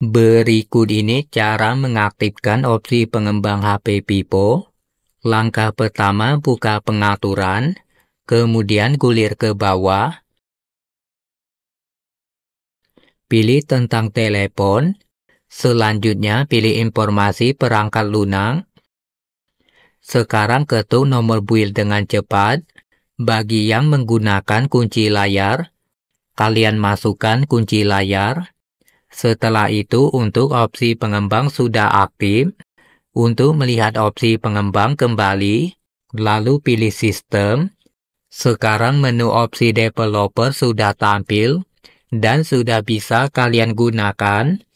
Berikut ini cara mengaktifkan opsi pengembang HP Vivo. Langkah pertama buka pengaturan, kemudian gulir ke bawah. Pilih tentang telepon, selanjutnya pilih informasi perangkat lunak. Sekarang ketuk nomor build dengan cepat. Bagi yang menggunakan kunci layar, kalian masukkan kunci layar. Setelah itu untuk opsi pengembang sudah aktif, untuk melihat opsi pengembang kembali, lalu pilih sistem. Sekarang menu opsi developer sudah tampil dan sudah bisa kalian gunakan.